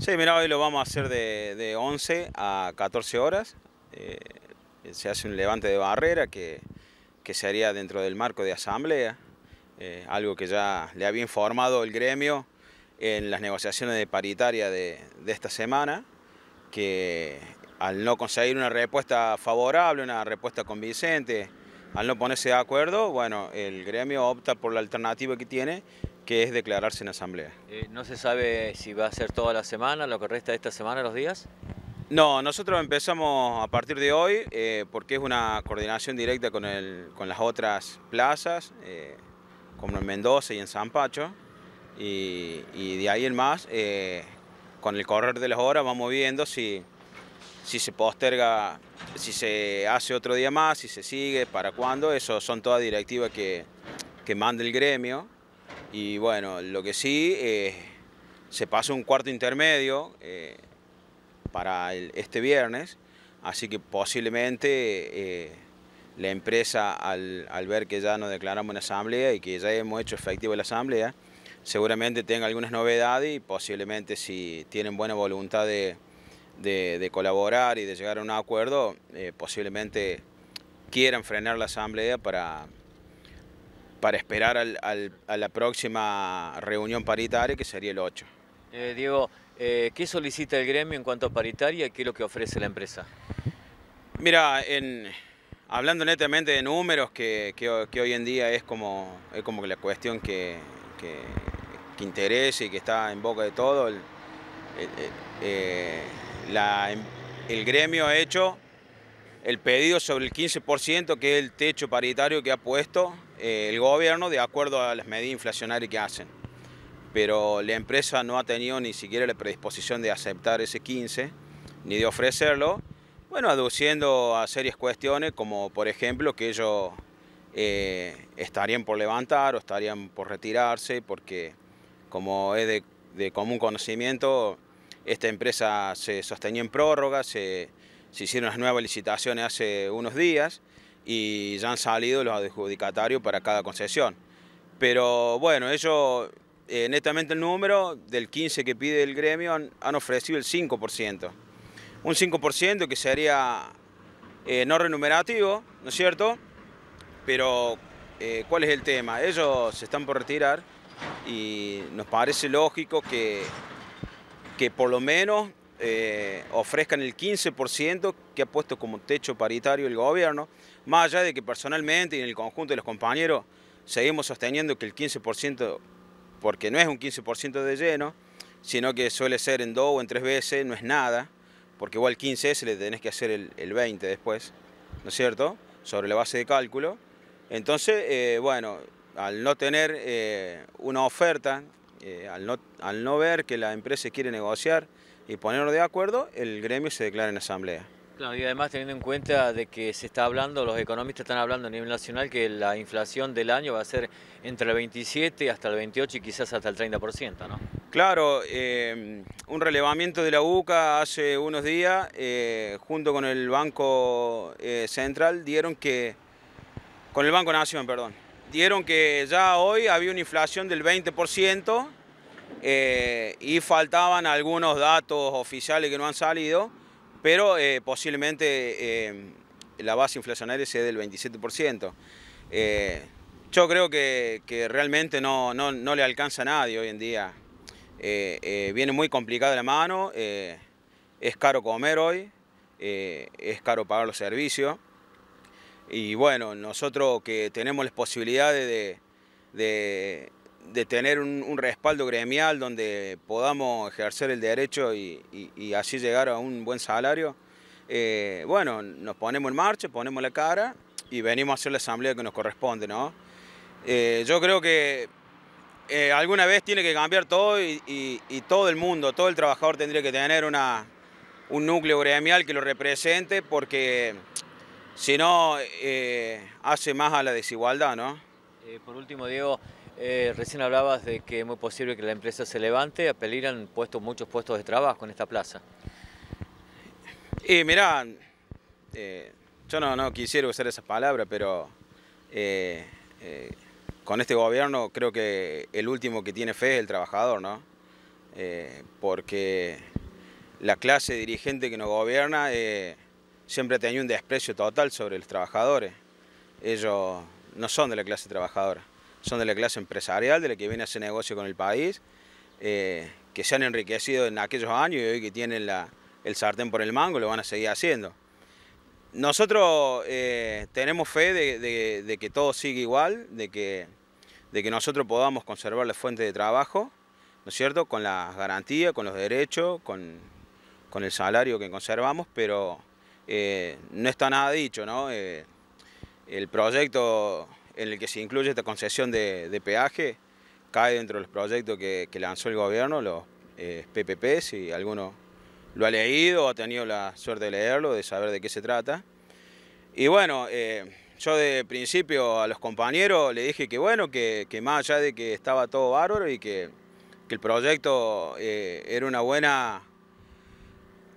Sí, mira, hoy lo vamos a hacer de, de 11 a 14 horas. Eh, se hace un levante de barrera que, que, se haría dentro del marco de asamblea, eh, algo que ya le había informado el gremio en las negociaciones de paritaria de, de esta semana, que al no conseguir una respuesta favorable, una respuesta convincente, al no ponerse de acuerdo, bueno, el gremio opta por la alternativa que tiene, que es declararse en asamblea. Eh, ¿No se sabe si va a ser toda la semana, lo que resta de esta semana, los días? No, nosotros empezamos a partir de hoy eh, porque es una coordinación directa con, las otras plazas, eh, como en Mendoza y en San Pacho, y, de ahí en más, con el correr de las horas vamos viendo si, si se posterga, si se hace otro día más, si se sigue, para cuándo, eso son todas directivas que, que manda el gremio. Y bueno, lo que sí, eh, se pasa un cuarto intermedio eh, para este viernes, así que posiblemente eh, la empresa, al, ver que ya nos declaramos en asamblea y que ya hemos hecho efectivo la asamblea, seguramente tenga algunas novedades y posiblemente si tienen buena voluntad de colaborar y de llegar a un acuerdo, posiblemente quieran frenar la asamblea para para esperar al, a la próxima reunión paritaria, que sería el 8. Eh, Diego, eh, ¿qué solicita el gremio en cuanto a paritaria y qué es lo que ofrece la empresa? Mira, hablando netamente de números, que, hoy en día es como, es como la cuestión que, que, interesa y que está en boca de todo, el, el eh, gremio ha hecho el pedido sobre el 15%, que es el techo paritario que ha puesto eh, el gobierno de acuerdo a las medidas inflacionarias que hacen. Pero la empresa no ha tenido ni siquiera la predisposición de aceptar ese 15, ni de ofrecerlo, bueno, aduciendo a serias cuestiones como, por ejemplo, que ellos eh, estarían por levantar o estarían por retirarse, porque como es de, de común conocimiento, esta empresa se sostenía en prórroga, se se hicieron las nuevas licitaciones hace unos días y ya han salido los adjudicatarios para cada concesión. Pero bueno, ellos, eh, netamente el número del 15 que pide el gremio, han, ofrecido el 5%. Un 5% que sería eh, no remunerativo, ¿no es cierto? Pero, eh, ¿cuál es el tema? Ellos se están por retirar y nos parece lógico que, que por lo menos eh, ofrezcan el 15% que ha puesto como techo paritario el gobierno, más allá de que personalmente y en el conjunto de los compañeros seguimos sosteniendo que el 15%, porque no es un 15% de lleno, sino que suele ser en dos o en tres veces, no es nada, porque igual 15 se le tenés que hacer el, 20 después, ¿no es cierto?, sobre la base de cálculo. Entonces, eh, bueno, al no tener eh, una oferta, al no ver que la empresa quiere negociar, y ponernos de acuerdo, el gremio se declara en asamblea. y además teniendo en cuenta de que se está hablando, los economistas están hablando a nivel nacional que la inflación del año va a ser entre el 27 hasta el 28 y quizás hasta el 30%, ¿no? Claro, eh, un relevamiento de la UCA hace unos días, eh, junto con el Banco eh, Central, dieron que, con el Banco Nacional, perdón, dieron que ya hoy había una inflación del 20%, eh, y faltaban algunos datos oficiales que no han salido, pero eh, posiblemente eh, la base inflacionaria sea del 27%. yo creo que, realmente no, no, le alcanza a nadie hoy en día. viene muy complicada la mano, es caro comer hoy, es caro pagar los servicios. Y bueno, nosotros que tenemos las posibilidades de de tener un, respaldo gremial donde podamos ejercer el derecho y, así llegar a un buen salario, eh, bueno, nos ponemos en marcha, ponemos la cara y venimos a hacer la asamblea que nos corresponde, ¿no? Eh, yo creo que eh, alguna vez tiene que cambiar todo y, y, todo el mundo, todo el trabajador tendría que tener una, un núcleo gremial que lo represente porque si no hace más a la desigualdad, ¿no? por último, Diego, eh, recién hablabas de que es muy posible que la empresa se levante, han puesto muchos puestos de trabajo en esta plaza. Y mirá, eh, yo no, no, quisiera usar esas palabras, pero eh, con este gobierno creo que el último que tiene fe es el trabajador, ¿no? porque la clase dirigente que nos gobierna siempre ha un desprecio total sobre los trabajadores. Ellos no son de la clase trabajadora son de la clase empresarial, de la que viene a negocio con el país, eh, que se han enriquecido en aquellos años y hoy que tienen el sartén por el mango lo van a seguir haciendo. Nosotros eh, tenemos fe de, que todo sigue igual, de que, de que nosotros podamos conservar la fuente de trabajo, ¿no es cierto?, con las garantías, con los derechos, con, el salario que conservamos, pero eh, no está nada dicho, ¿no? el proyecto en el que se incluye esta concesión de, peaje, cae dentro de los proyectos que, lanzó el gobierno, los PPP, eh, si alguno lo ha leído o ha tenido la suerte de leerlo, de saber de qué se trata. Y bueno, eh, yo de principio a los compañeros le dije que bueno, que, más allá de que estaba todo bárbaro y que, el proyecto eh, era una buena,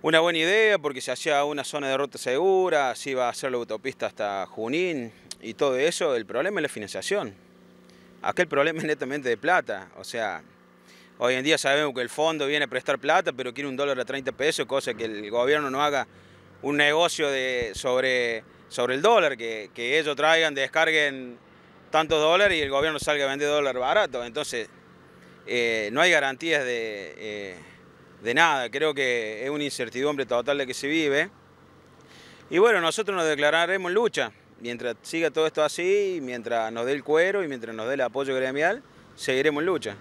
una buena idea porque se hacía una zona de ruta segura, se iba a hacer la autopista hasta Junín, y todo eso, el problema es la financiación. Aquel problema es netamente de plata. O sea, hoy en día sabemos que el fondo viene a prestar plata, pero quiere un dólar a 30 pesos, cosa que el gobierno no haga un negocio de, sobre, sobre el dólar, que, ellos traigan, descarguen tantos dólares y el gobierno salga a vender dólar barato. Entonces, eh, no hay garantías de, eh, de nada. Creo que es una incertidumbre total de que se vive. Y bueno, nosotros nos declararemos lucha mientras siga todo esto así, mientras nos dé el cuero y mientras nos dé el apoyo gremial, seguiremos en lucha.